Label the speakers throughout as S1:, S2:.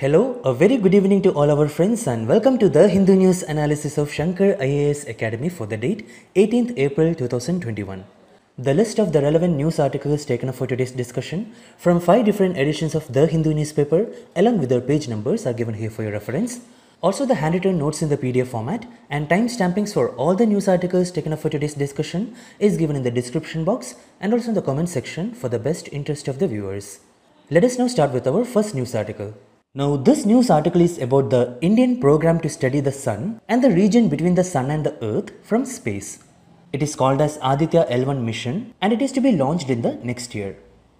S1: Hello, a very good evening to all our friends and welcome to the Hindu News Analysis of Shankar IAS Academy for the date 18th April 2021. The list of the relevant news articles taken up for today's discussion from 5 different editions of the Hindu newspaper along with their page numbers are given here for your reference. Also the handwritten notes in the PDF format and timestampings for all the news articles taken up for today's discussion is given in the description box and also in the comment section for the best interest of the viewers. Let us now start with our first news article. Now this news article is about the Indian program to study the sun and the region between the sun and the earth from space. It is called as Aditya L1 mission and it is to be launched in the next year.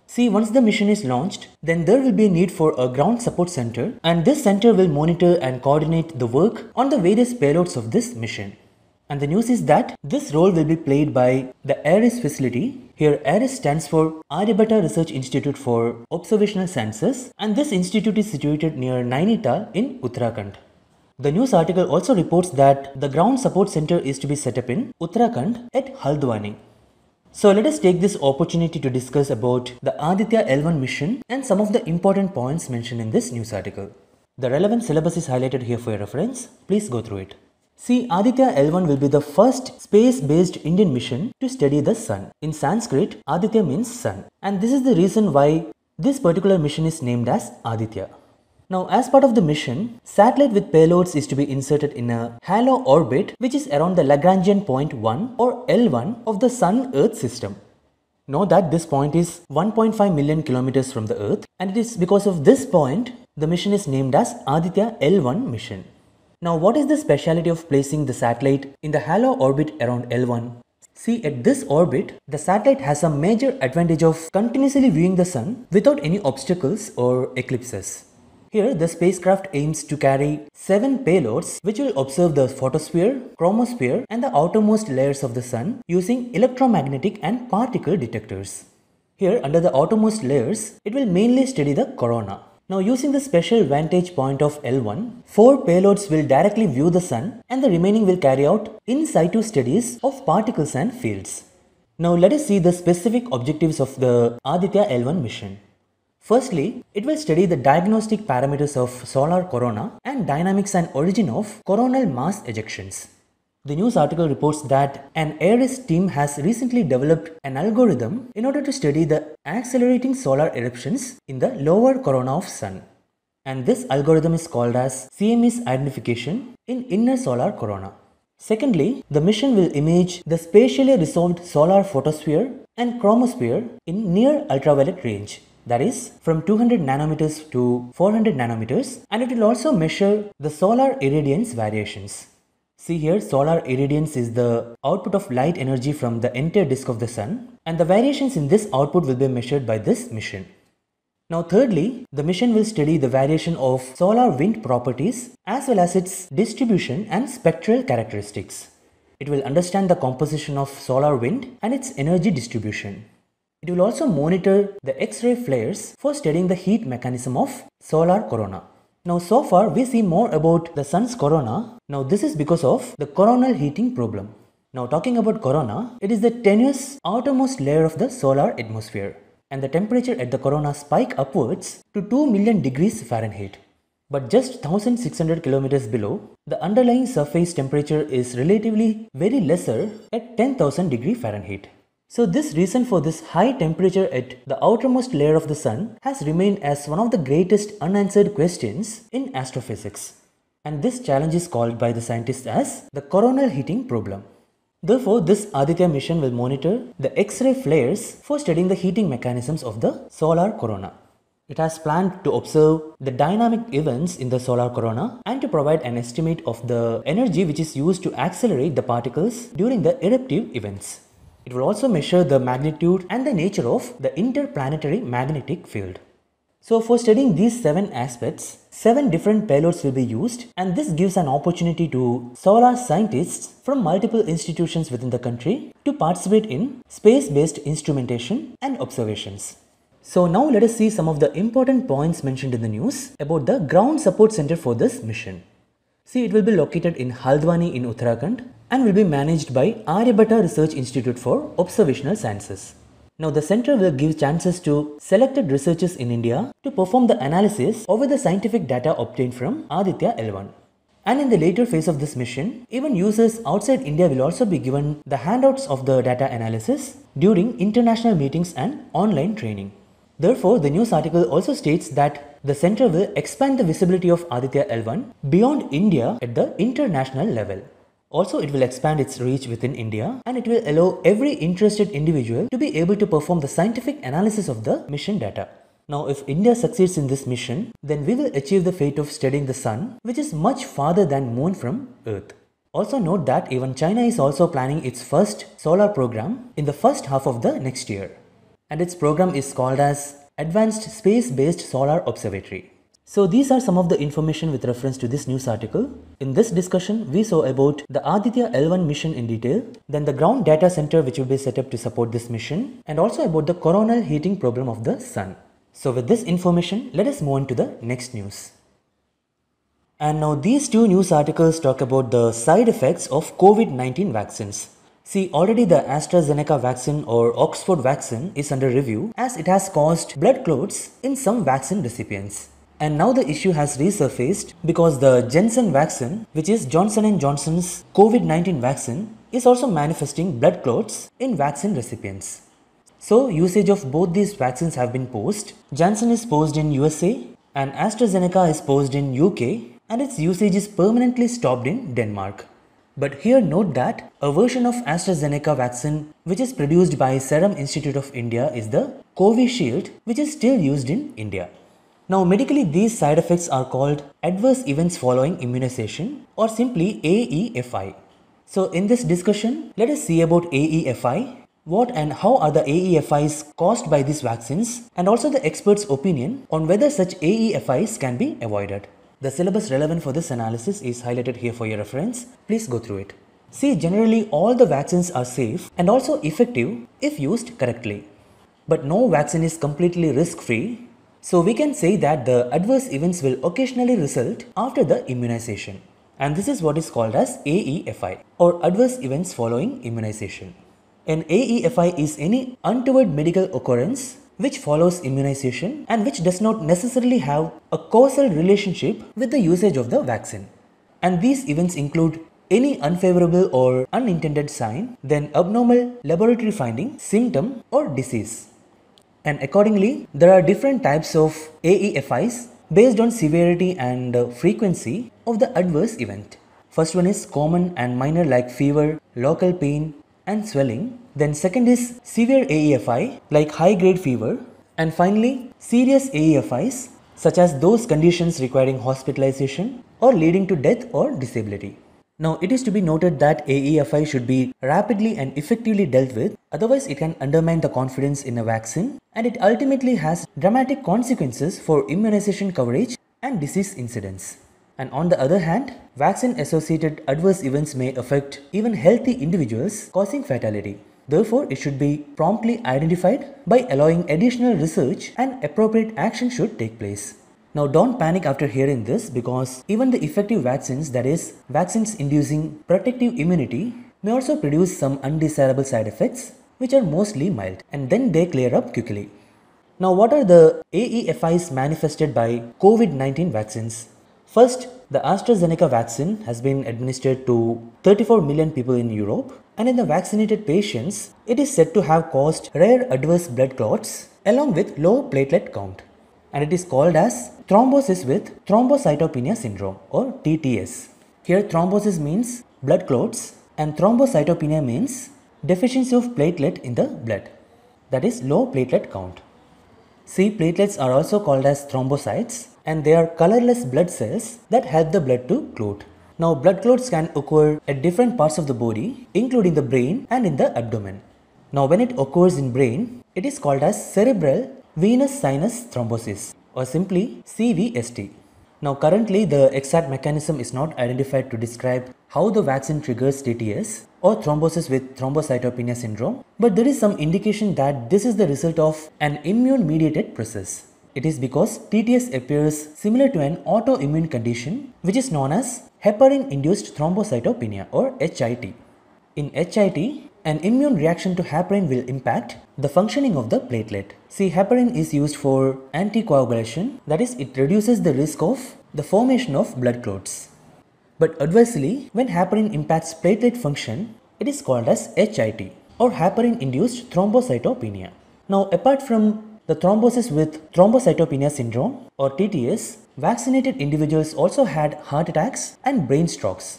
S1: See, once the mission is launched, then there will be a need for a ground support center and this center will monitor and coordinate the work on the various payloads of this mission. And the news is that this role will be played by the ARIS facility. Here, ARIS stands for Aryabhatta Research Institute for Observational Sciences, and this institute is situated near Nainital in Uttarakhand. The news article also reports that the ground support center is to be set up in Uttarakhand at Haldwani. So let us take this opportunity to discuss about the Aditya L1 mission and some of the important points mentioned in this news article. The relevant syllabus is highlighted here for your reference. Please go through it. See, Aditya L1 will be the first space-based Indian mission to study the sun. In Sanskrit, Aditya means sun. And this is the reason why this particular mission is named as Aditya. Now, as part of the mission, satellite with payloads is to be inserted in a halo orbit which is around the Lagrangian point 1 or L1 of the Sun-Earth system. Know that this point is 1.5 million kilometers from the Earth and it is because of this point the mission is named as Aditya L1 mission. Now what is the speciality of placing the satellite in the halo orbit around L1? See at this orbit, the satellite has a major advantage of continuously viewing the sun without any obstacles or eclipses. Here, the spacecraft aims to carry 7 payloads which will observe the photosphere, chromosphere and the outermost layers of the sun using electromagnetic and particle detectors. Here, under the outermost layers, it will mainly study the corona. Now using the special vantage point of L1, four payloads will directly view the sun and the remaining will carry out in situ studies of particles and fields. Now let us see the specific objectives of the Aditya L1 mission. Firstly, it will study the diagnostic parameters of solar corona and dynamics and origin of coronal mass ejections. The news article reports that an ARS team has recently developed an algorithm in order to study the accelerating solar eruptions in the lower corona of Sun. And this algorithm is called as CME's identification in inner solar corona. Secondly, the mission will image the spatially resolved solar photosphere and chromosphere in near ultraviolet range that is from 200 nanometers to 400 nanometers and it will also measure the solar irradiance variations. See here solar irradiance is the output of light energy from the entire disk of the sun and the variations in this output will be measured by this mission. Now thirdly, the mission will study the variation of solar wind properties as well as its distribution and spectral characteristics. It will understand the composition of solar wind and its energy distribution. It will also monitor the X-ray flares for studying the heat mechanism of solar corona. Now so far we see more about the sun's corona. Now this is because of the coronal heating problem. Now talking about corona, it is the tenuous outermost layer of the solar atmosphere and the temperature at the corona spike upwards to 2 million degrees Fahrenheit. But just 1600 kilometers below, the underlying surface temperature is relatively very lesser at 10,000 degree Fahrenheit. So this reason for this high temperature at the outermost layer of the sun has remained as one of the greatest unanswered questions in astrophysics. And this challenge is called by the scientists as the coronal heating problem. Therefore, this Aditya mission will monitor the X-ray flares for studying the heating mechanisms of the solar corona. It has planned to observe the dynamic events in the solar corona and to provide an estimate of the energy which is used to accelerate the particles during the eruptive events. It will also measure the magnitude and the nature of the interplanetary magnetic field. So for studying these 7 aspects, 7 different payloads will be used and this gives an opportunity to solar scientists from multiple institutions within the country to participate in space-based instrumentation and observations. So now let us see some of the important points mentioned in the news about the ground support center for this mission. See, it will be located in Haldwani in Uttarakhand and will be managed by Aryabhatta Research Institute for Observational Sciences. Now, the center will give chances to selected researchers in India to perform the analysis over the scientific data obtained from Aditya L1. And in the later phase of this mission, even users outside India will also be given the handouts of the data analysis during international meetings and online training. Therefore, the news article also states that the center will expand the visibility of Aditya L1 beyond India at the international level. Also, it will expand its reach within India and it will allow every interested individual to be able to perform the scientific analysis of the mission data. Now, if India succeeds in this mission, then we will achieve the fate of studying the sun, which is much farther than moon from Earth. Also note that even China is also planning its first solar program in the first half of the next year. And its program is called as Advanced Space Based Solar Observatory. So these are some of the information with reference to this news article. In this discussion, we saw about the Aditya L1 mission in detail, then the ground data center which will be set up to support this mission, and also about the coronal heating problem of the sun. So with this information, let us move on to the next news. And now these two news articles talk about the side effects of COVID-19 vaccines. See, already the AstraZeneca vaccine or Oxford vaccine is under review as it has caused blood clots in some vaccine recipients. And now the issue has resurfaced because the Jensen vaccine, which is Johnson & Johnson's COVID-19 vaccine, is also manifesting blood clots in vaccine recipients. So usage of both these vaccines have been paused. Janssen is paused in USA and AstraZeneca is paused in UK and its usage is permanently stopped in Denmark. But here note that a version of AstraZeneca vaccine which is produced by Serum Institute of India is the Covishield which is still used in India. Now medically these side effects are called adverse events following immunization or simply AEFI. So in this discussion let us see about AEFI, what and how are the AEFIs caused by these vaccines and also the experts opinion on whether such AEFIs can be avoided. The syllabus relevant for this analysis is highlighted here for your reference. Please go through it. See, generally all the vaccines are safe and also effective if used correctly. But no vaccine is completely risk-free, so we can say that the adverse events will occasionally result after the immunization. And this is what is called as AEFI or adverse events following immunization. An AEFI is any untoward medical occurrence which follows immunization and which does not necessarily have a causal relationship with the usage of the vaccine. And these events include any unfavorable or unintended sign, then abnormal laboratory finding, symptom, or disease. And accordingly, there are different types of AEFIs based on severity and frequency of the adverse event. First one is common and minor like fever, local pain, and swelling. Then second is severe AEFI like high grade fever. And finally, serious AEFIs such as those conditions requiring hospitalization or leading to death or disability. Now, it is to be noted that AEFI should be rapidly and effectively dealt with, otherwise, it can undermine the confidence in a vaccine and it ultimately has dramatic consequences for immunization coverage and disease incidence. And on the other hand, vaccine associated adverse events may affect even healthy individuals, causing fatality. Therefore, it should be promptly identified by allowing additional research and appropriate action should take place. Now don't panic after hearing this because even the effective vaccines that is vaccines inducing protective immunity may also produce some undesirable side effects which are mostly mild and then they clear up quickly. Now what are the AEFIs manifested by COVID-19 vaccines? First, the AstraZeneca vaccine has been administered to 34 million people in Europe and in the vaccinated patients, it is said to have caused rare adverse blood clots along with low platelet count. And it is called as thrombosis with thrombocytopenia syndrome or TTS. Here, thrombosis means blood clots and thrombocytopenia means deficiency of platelet in the blood, that is, low platelet count. C platelets are also called as thrombocytes and they are colorless blood cells that help the blood to clot. Now blood clots can occur at different parts of the body including the brain and in the abdomen. Now when it occurs in brain, it is called as cerebral venous sinus thrombosis or simply CVST. Now currently the exact mechanism is not identified to describe how the vaccine triggers TTS or thrombosis with thrombocytopenia syndrome but there is some indication that this is the result of an immune mediated process. It is because TTS appears similar to an autoimmune condition which is known as heparin-induced thrombocytopenia or HIT. In HIT, an immune reaction to heparin will impact the functioning of the platelet. See, heparin is used for anticoagulation, that is, it reduces the risk of the formation of blood clots. But adversely, when heparin impacts platelet function, it is called as HIT or heparin-induced thrombocytopenia. Now, apart from the thrombosis with thrombocytopenia syndrome or TTS, vaccinated individuals also had heart attacks and brain strokes.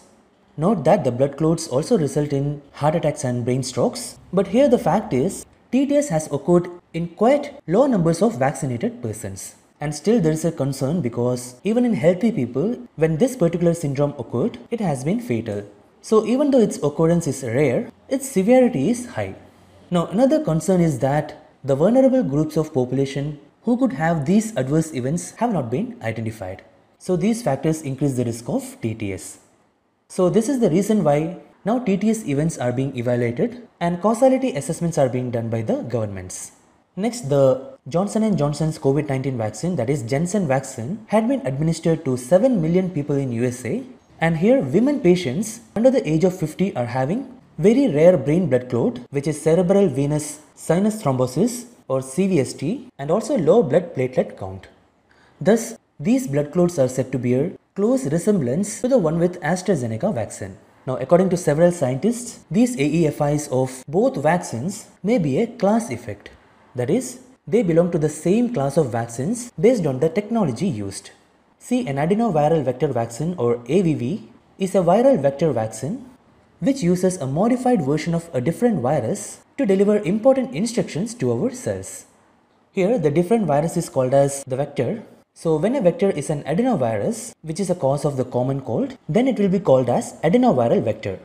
S1: Note that the blood clots also result in heart attacks and brain strokes, but here the fact is TTS has occurred in quite low numbers of vaccinated persons. And still there is a concern because even in healthy people, when this particular syndrome occurred, it has been fatal. So even though its occurrence is rare, its severity is high. Now another concern is that the vulnerable groups of population who could have these adverse events have not been identified. So these factors increase the risk of TTS. So this is the reason why now TTS events are being evaluated and causality assessments are being done by the governments. Next, the Johnson & Johnson's COVID-19 vaccine, that is Jensen vaccine, had been administered to 7 million people in USA and here women patients under the age of 50 are having very rare brain blood clot, which is cerebral venous sinus thrombosis or CVST, and also low blood platelet count. Thus, these blood clots are said to bear close resemblance to the one with AstraZeneca vaccine. Now, according to several scientists, these AEFIs of both vaccines may be a class effect. That is, they belong to the same class of vaccines based on the technology used. See, an adenoviral vector vaccine or AVV is a viral vector vaccine which uses a modified version of a different virus to deliver important instructions to our cells. Here, the different virus is called as the vector. So when a vector is an adenovirus, which is a cause of the common cold, then it will be called as adenoviral vector.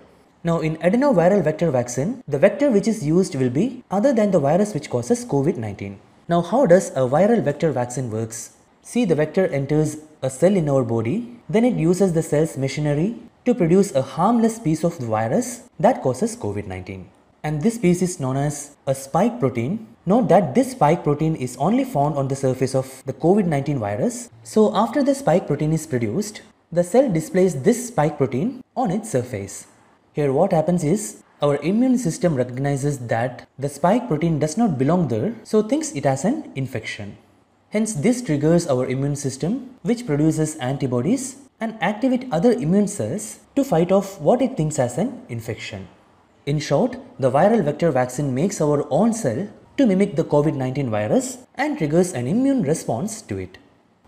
S1: Now in adenoviral vector vaccine, the vector which is used will be other than the virus which causes COVID-19. Now how does a viral vector vaccine works? See the vector enters a cell in our body, then it uses the cell's machinery to produce a harmless piece of the virus that causes COVID-19. And this piece is known as a spike protein. Note that this spike protein is only found on the surface of the COVID-19 virus. So after the spike protein is produced, the cell displays this spike protein on its surface. Here what happens is, our immune system recognizes that the spike protein does not belong there, so thinks it has an infection. Hence, this triggers our immune system, which produces antibodies and activate other immune cells to fight off what it thinks as an infection. In short, the viral vector vaccine makes our own cell to mimic the COVID-19 virus and triggers an immune response to it.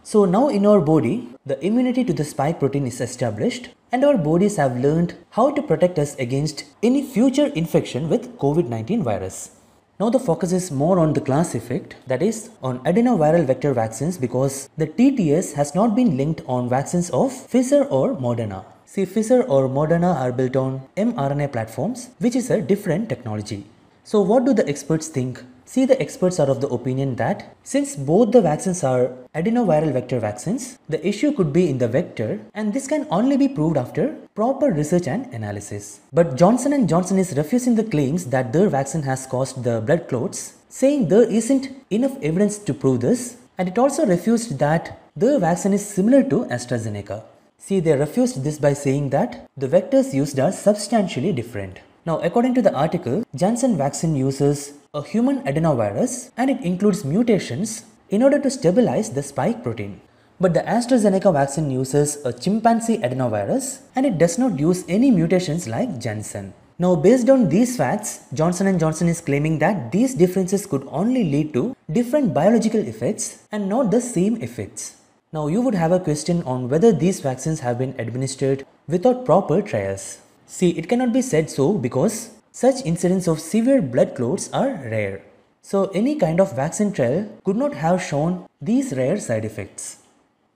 S1: So now in our body, the immunity to the spike protein is established and our bodies have learned how to protect us against any future infection with COVID-19 virus. Now the focus is more on the class effect, that is on adenoviral vector vaccines because the TTS has not been linked on vaccines of Pfizer or Moderna. See Pfizer or Moderna are built on mRNA platforms which is a different technology. So what do the experts think See, the experts are of the opinion that since both the vaccines are adenoviral vector vaccines, the issue could be in the vector and this can only be proved after proper research and analysis. But Johnson & Johnson is refusing the claims that their vaccine has caused the blood clots, saying there isn't enough evidence to prove this and it also refused that their vaccine is similar to AstraZeneca. See, they refused this by saying that the vectors used are substantially different. Now, according to the article, Janssen vaccine uses a human adenovirus and it includes mutations in order to stabilize the spike protein. But the AstraZeneca vaccine uses a chimpanzee adenovirus and it does not use any mutations like Janssen. Now, based on these facts, Johnson & Johnson is claiming that these differences could only lead to different biological effects and not the same effects. Now, you would have a question on whether these vaccines have been administered without proper trials. See, it cannot be said so because such incidents of severe blood clots are rare. So any kind of vaccine trial could not have shown these rare side effects.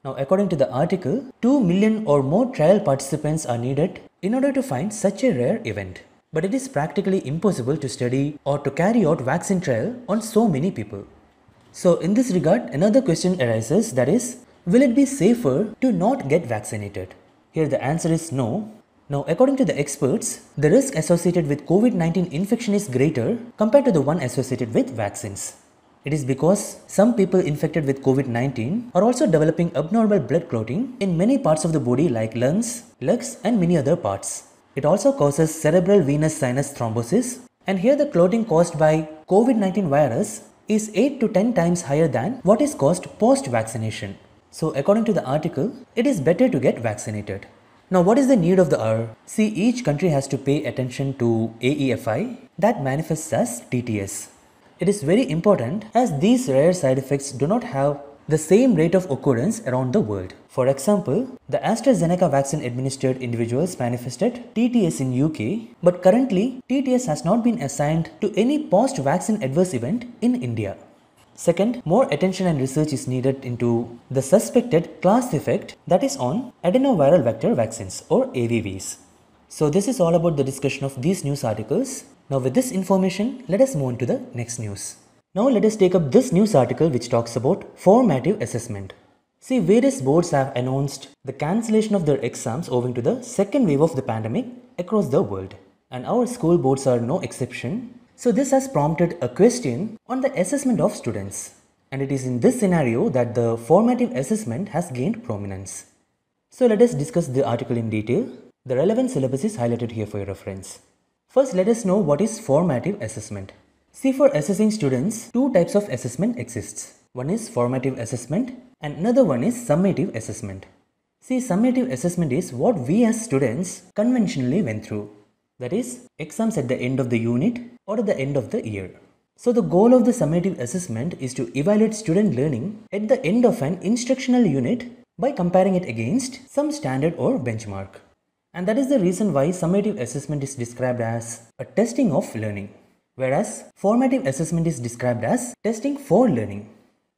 S1: Now according to the article, 2 million or more trial participants are needed in order to find such a rare event. But it is practically impossible to study or to carry out vaccine trial on so many people. So in this regard, another question arises that is, will it be safer to not get vaccinated? Here the answer is no now, according to the experts, the risk associated with COVID-19 infection is greater compared to the one associated with vaccines. It is because some people infected with COVID-19 are also developing abnormal blood clotting in many parts of the body like lungs, legs and many other parts. It also causes cerebral venous sinus thrombosis and here the clotting caused by COVID-19 virus is 8 to 10 times higher than what is caused post-vaccination. So according to the article, it is better to get vaccinated. Now, what is the need of the R? See, each country has to pay attention to AEFI that manifests as TTS. It is very important as these rare side effects do not have the same rate of occurrence around the world. For example, the AstraZeneca vaccine administered individuals manifested TTS in UK, but currently TTS has not been assigned to any post-vaccine adverse event in India. Second, more attention and research is needed into the suspected class effect that is on adenoviral vector vaccines or AVVs. So this is all about the discussion of these news articles. Now with this information, let us move on to the next news. Now let us take up this news article which talks about formative assessment. See, various boards have announced the cancellation of their exams owing to the second wave of the pandemic across the world. And our school boards are no exception so this has prompted a question on the assessment of students. And it is in this scenario that the formative assessment has gained prominence. So let us discuss the article in detail. The relevant syllabus is highlighted here for your reference. First, let us know what is formative assessment. See for assessing students, two types of assessment exists. One is formative assessment and another one is summative assessment. See, summative assessment is what we as students conventionally went through that is exams at the end of the unit or at the end of the year. So the goal of the summative assessment is to evaluate student learning at the end of an instructional unit by comparing it against some standard or benchmark. And that is the reason why summative assessment is described as a testing of learning, whereas formative assessment is described as testing for learning.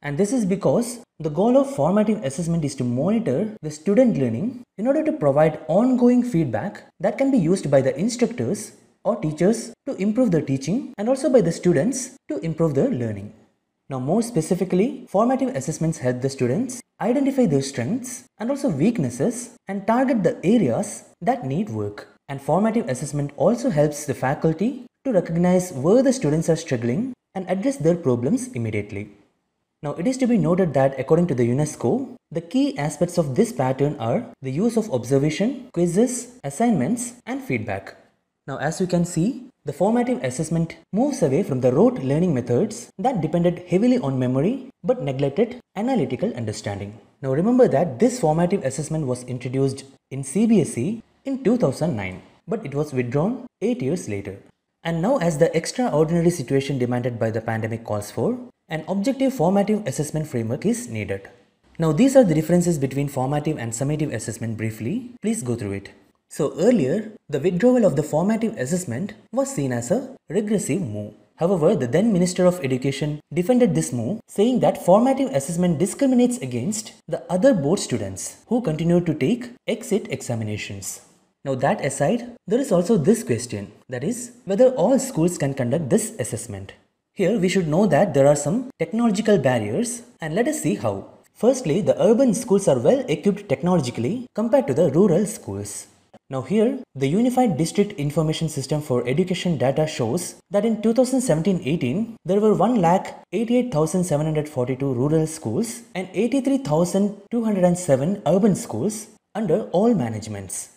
S1: And this is because the goal of formative assessment is to monitor the student learning in order to provide ongoing feedback that can be used by the instructors or teachers to improve their teaching and also by the students to improve their learning. Now, more specifically, formative assessments help the students identify their strengths and also weaknesses and target the areas that need work. And formative assessment also helps the faculty to recognize where the students are struggling and address their problems immediately. Now it is to be noted that according to the UNESCO, the key aspects of this pattern are the use of observation, quizzes, assignments and feedback. Now as you can see, the formative assessment moves away from the rote learning methods that depended heavily on memory but neglected analytical understanding. Now remember that this formative assessment was introduced in CBSE in 2009 but it was withdrawn 8 years later. And now as the extraordinary situation demanded by the pandemic calls for, an objective formative assessment framework is needed. Now these are the differences between formative and summative assessment briefly. Please go through it. So earlier, the withdrawal of the formative assessment was seen as a regressive move. However, the then Minister of Education defended this move, saying that formative assessment discriminates against the other board students who continue to take exit examinations. Now that aside, there is also this question, that is, whether all schools can conduct this assessment. Here we should know that there are some technological barriers and let us see how. Firstly, the urban schools are well equipped technologically compared to the rural schools. Now here, the Unified District Information System for Education data shows that in 2017-18, there were 1,88,742 rural schools and 83,207 urban schools under all managements.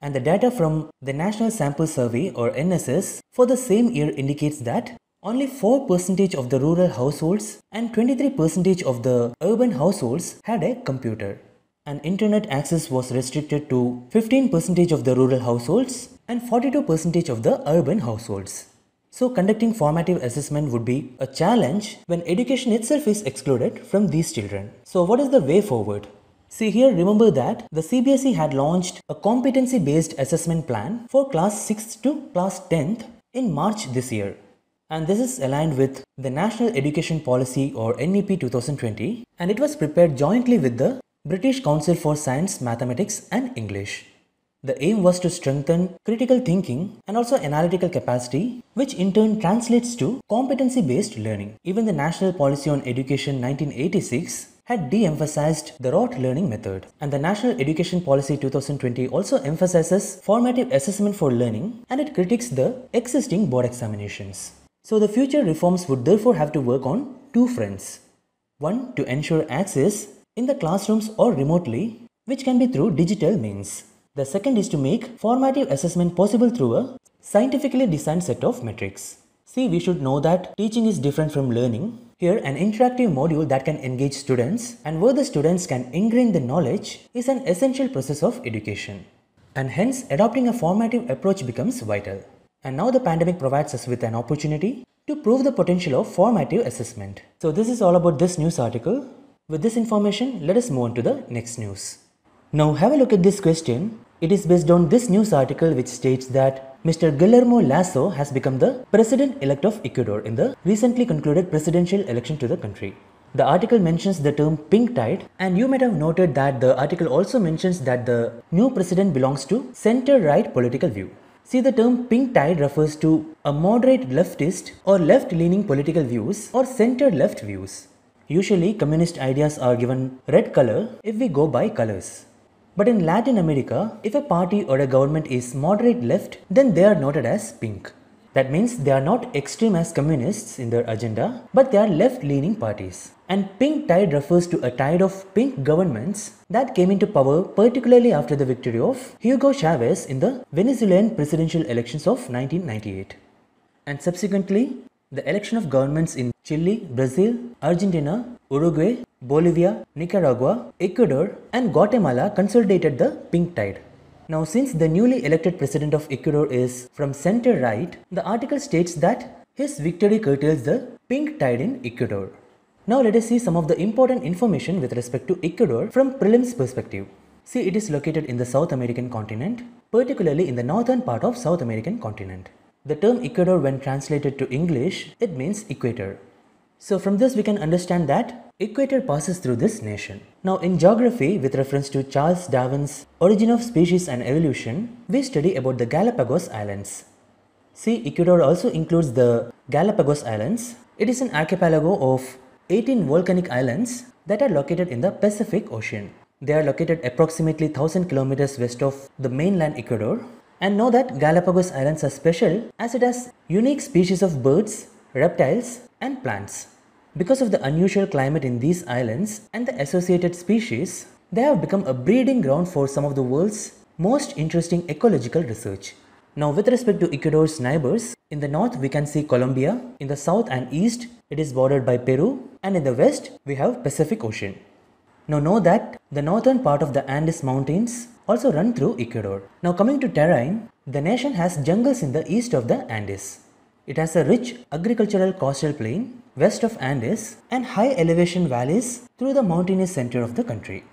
S1: And the data from the National Sample Survey or NSS for the same year indicates that only 4% of the rural households and 23% of the urban households had a computer. And internet access was restricted to 15% of the rural households and 42% of the urban households. So conducting formative assessment would be a challenge when education itself is excluded from these children. So what is the way forward? See here, remember that the CBSE had launched a competency-based assessment plan for class 6th to class 10th in March this year and this is aligned with the National Education Policy or NEP 2020 and it was prepared jointly with the British Council for Science, Mathematics and English. The aim was to strengthen critical thinking and also analytical capacity, which in turn translates to competency based learning. Even the National Policy on Education 1986 had de emphasized the rote learning method. And the National Education Policy 2020 also emphasizes formative assessment for learning and it critiques the existing board examinations. So the future reforms would therefore have to work on two fronts. One to ensure access in the classrooms or remotely, which can be through digital means. The second is to make formative assessment possible through a scientifically designed set of metrics. See, we should know that teaching is different from learning. Here, an interactive module that can engage students and where the students can ingrain the knowledge is an essential process of education. And hence, adopting a formative approach becomes vital. And now the pandemic provides us with an opportunity to prove the potential of formative assessment. So this is all about this news article. With this information, let us move on to the next news. Now have a look at this question. It is based on this news article which states that Mr. Guillermo Lasso has become the president-elect of Ecuador in the recently concluded presidential election to the country. The article mentions the term pink tide and you might have noted that the article also mentions that the new president belongs to center-right political view. See, the term pink tide refers to a moderate leftist or left leaning political views or center left views. Usually, communist ideas are given red color if we go by colors. But in Latin America, if a party or a government is moderate left, then they are noted as pink. That means they are not extreme as communists in their agenda, but they are left-leaning parties. And pink tide refers to a tide of pink governments that came into power particularly after the victory of Hugo Chavez in the Venezuelan presidential elections of 1998. And subsequently, the election of governments in Chile, Brazil, Argentina, Uruguay, Bolivia, Nicaragua, Ecuador, and Guatemala consolidated the pink tide. Now, since the newly elected president of Ecuador is from center right, the article states that his victory curtails the pink tide in Ecuador. Now, let us see some of the important information with respect to Ecuador from prelims perspective. See, it is located in the South American continent, particularly in the northern part of South American continent. The term Ecuador when translated to English, it means equator. So from this we can understand that Equator passes through this nation. Now in geography, with reference to Charles Darwin's Origin of Species and Evolution, we study about the Galapagos Islands. See, Ecuador also includes the Galapagos Islands. It is an archipelago of 18 volcanic islands that are located in the Pacific Ocean. They are located approximately 1000 kilometers west of the mainland Ecuador. And know that Galapagos Islands are special as it has unique species of birds, reptiles and plants. Because of the unusual climate in these islands and the associated species, they have become a breeding ground for some of the world's most interesting ecological research. Now, with respect to Ecuador's neighbors, in the north we can see Colombia, in the south and east it is bordered by Peru, and in the west we have Pacific Ocean. Now know that the northern part of the Andes Mountains also run through Ecuador. Now coming to terrain, the nation has jungles in the east of the Andes. It has a rich agricultural coastal plain west of Andes and high elevation valleys through the mountainous center of the country.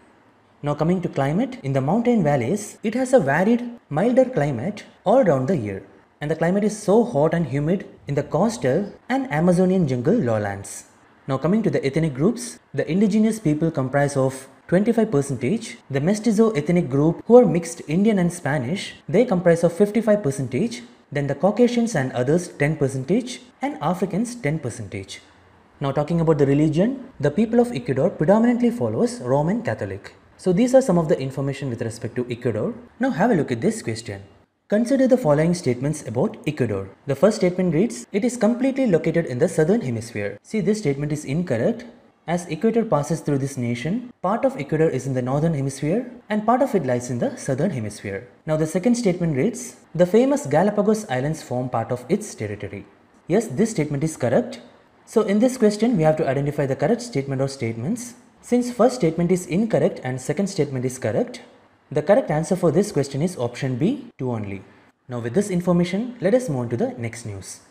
S1: Now coming to climate, in the mountain valleys, it has a varied, milder climate all around the year. And the climate is so hot and humid in the coastal and Amazonian jungle lowlands. Now coming to the ethnic groups, the indigenous people comprise of 25%, the Mestizo ethnic group who are mixed Indian and Spanish, they comprise of 55%, then the Caucasians and others 10% and Africans 10%. Now talking about the religion, the people of Ecuador predominantly follows Roman Catholic. So these are some of the information with respect to Ecuador. Now have a look at this question. Consider the following statements about Ecuador. The first statement reads, It is completely located in the southern hemisphere. See this statement is incorrect as equator passes through this nation, part of equator is in the northern hemisphere and part of it lies in the southern hemisphere. Now the second statement reads, the famous Galapagos Islands form part of its territory. Yes, this statement is correct. So in this question, we have to identify the correct statement or statements. Since first statement is incorrect and second statement is correct, the correct answer for this question is option B, 2 only. Now with this information, let us move on to the next news.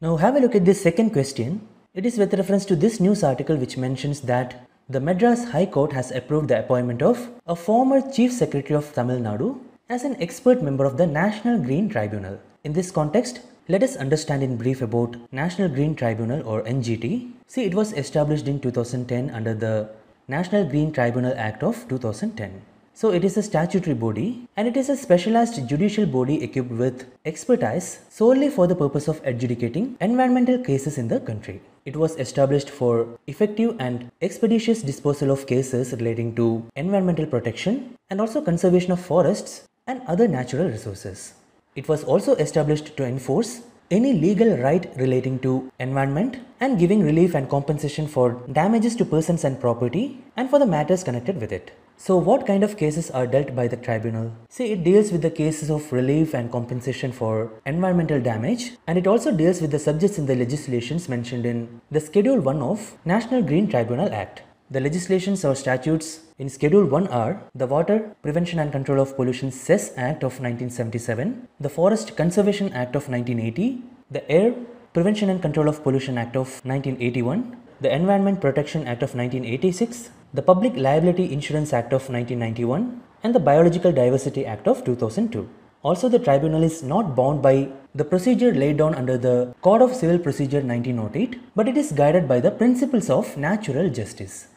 S1: Now have a look at this second question it is with reference to this news article which mentions that the Madras High Court has approved the appointment of a former Chief Secretary of Tamil Nadu as an expert member of the National Green Tribunal. In this context, let us understand in brief about National Green Tribunal or NGT. See, it was established in 2010 under the National Green Tribunal Act of 2010. So it is a statutory body and it is a specialized judicial body equipped with expertise solely for the purpose of adjudicating environmental cases in the country. It was established for effective and expeditious disposal of cases relating to environmental protection and also conservation of forests and other natural resources. It was also established to enforce any legal right relating to environment and giving relief and compensation for damages to persons and property and for the matters connected with it. So what kind of cases are dealt by the tribunal? See, it deals with the cases of relief and compensation for environmental damage and it also deals with the subjects in the legislations mentioned in the Schedule 1 of National Green Tribunal Act. The legislations or statutes in Schedule 1 are the Water Prevention and Control of Pollution Cess Act of 1977, the Forest Conservation Act of 1980, the Air Prevention and Control of Pollution Act of 1981, the Environment Protection Act of 1986, the Public Liability Insurance Act of 1991, and the Biological Diversity Act of 2002. Also, the tribunal is not bound by the procedure laid down under the Code of Civil Procedure 1908, but it is guided by the principles of natural justice.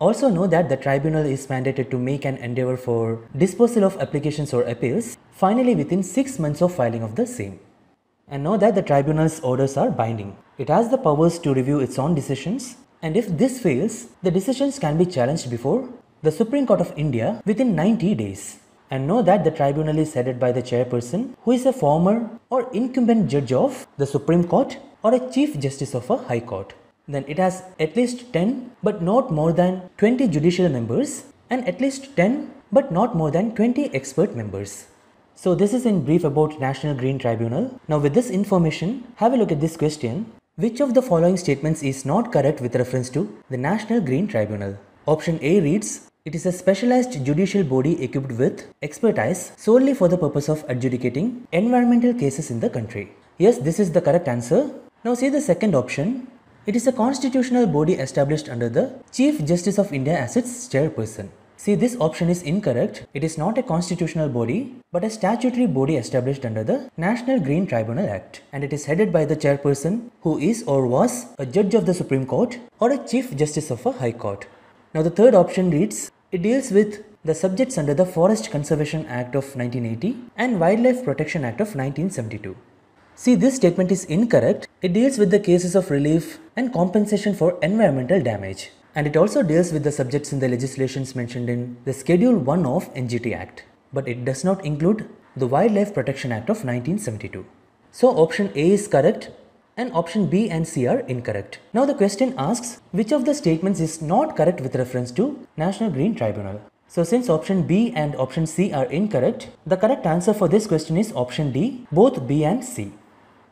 S1: Also know that the tribunal is mandated to make an endeavor for disposal of applications or appeals, finally within 6 months of filing of the same and know that the tribunal's orders are binding. It has the powers to review its own decisions, and if this fails, the decisions can be challenged before the Supreme Court of India within 90 days. And know that the tribunal is headed by the chairperson, who is a former or incumbent judge of the Supreme Court or a Chief Justice of a High Court. Then it has at least 10 but not more than 20 judicial members and at least 10 but not more than 20 expert members. So this is in brief about National Green Tribunal. Now with this information, have a look at this question. Which of the following statements is not correct with reference to the National Green Tribunal? Option A reads, it is a specialized judicial body equipped with expertise solely for the purpose of adjudicating environmental cases in the country. Yes, this is the correct answer. Now see the second option. It is a constitutional body established under the Chief Justice of India as its chairperson. See, this option is incorrect. It is not a constitutional body, but a statutory body established under the National Green Tribunal Act. And it is headed by the chairperson, who is or was a judge of the Supreme Court or a Chief Justice of a High Court. Now, the third option reads it deals with the subjects under the Forest Conservation Act of 1980 and Wildlife Protection Act of 1972. See, this statement is incorrect. It deals with the cases of relief and compensation for environmental damage and it also deals with the subjects in the legislations mentioned in the Schedule 1 of NGT Act, but it does not include the Wildlife Protection Act of 1972. So option A is correct and option B and C are incorrect. Now the question asks which of the statements is not correct with reference to National Green Tribunal. So since option B and option C are incorrect, the correct answer for this question is option D, both B and C.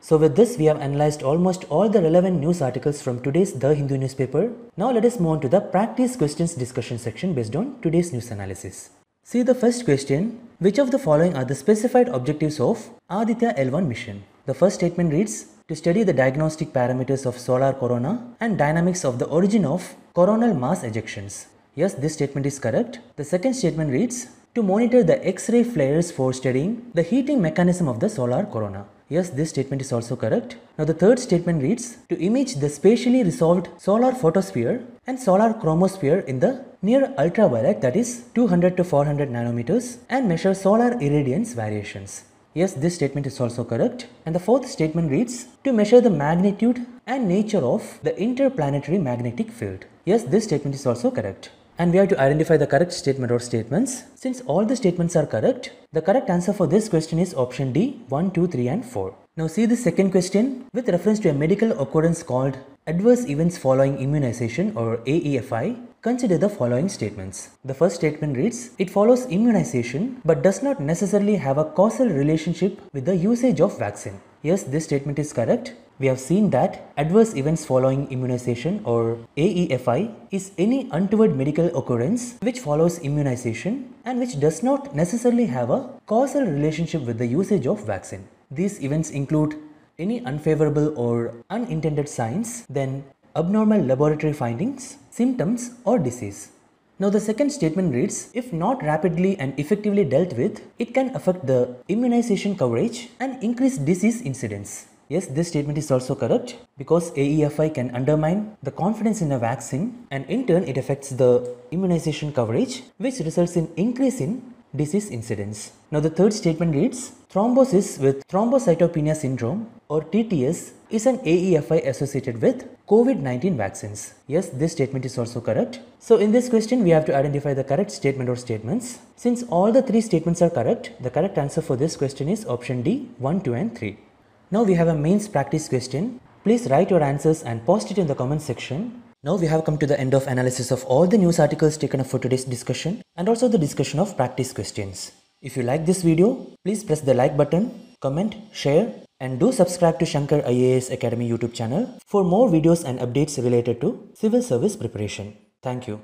S1: So with this, we have analyzed almost all the relevant news articles from today's The Hindu newspaper. Now let us move on to the practice questions discussion section based on today's news analysis. See the first question, which of the following are the specified objectives of Aditya L1 mission? The first statement reads, to study the diagnostic parameters of solar corona and dynamics of the origin of coronal mass ejections. Yes, this statement is correct. The second statement reads, to monitor the X-ray flares for studying the heating mechanism of the solar corona. Yes, this statement is also correct. Now the third statement reads, to image the spatially resolved solar photosphere and solar chromosphere in the near ultraviolet that is 200 to 400 nanometers and measure solar irradiance variations. Yes, this statement is also correct. And the fourth statement reads, to measure the magnitude and nature of the interplanetary magnetic field. Yes, this statement is also correct and we have to identify the correct statement or statements. Since all the statements are correct, the correct answer for this question is option D 1, 2, 3 and 4. Now see the second question with reference to a medical occurrence called Adverse Events Following Immunization or AEFI. Consider the following statements. The first statement reads, It follows immunization but does not necessarily have a causal relationship with the usage of vaccine. Yes, this statement is correct we have seen that adverse events following immunization or AEFI is any untoward medical occurrence which follows immunization and which does not necessarily have a causal relationship with the usage of vaccine. These events include any unfavorable or unintended signs, then abnormal laboratory findings, symptoms or disease. Now the second statement reads, if not rapidly and effectively dealt with, it can affect the immunization coverage and increase disease incidence. Yes, this statement is also correct because AEFI can undermine the confidence in a vaccine and in turn it affects the immunization coverage which results in increase in disease incidence. Now the third statement reads thrombosis with thrombocytopenia syndrome or TTS is an AEFI associated with COVID-19 vaccines. Yes, this statement is also correct. So in this question, we have to identify the correct statement or statements. Since all the three statements are correct, the correct answer for this question is option D, 1, 2 and 3. Now we have a mains practice question. Please write your answers and post it in the comment section. Now we have come to the end of analysis of all the news articles taken up for today's discussion and also the discussion of practice questions. If you like this video, please press the like button, comment, share and do subscribe to Shankar IAS Academy YouTube channel for more videos and updates related to civil service preparation. Thank you.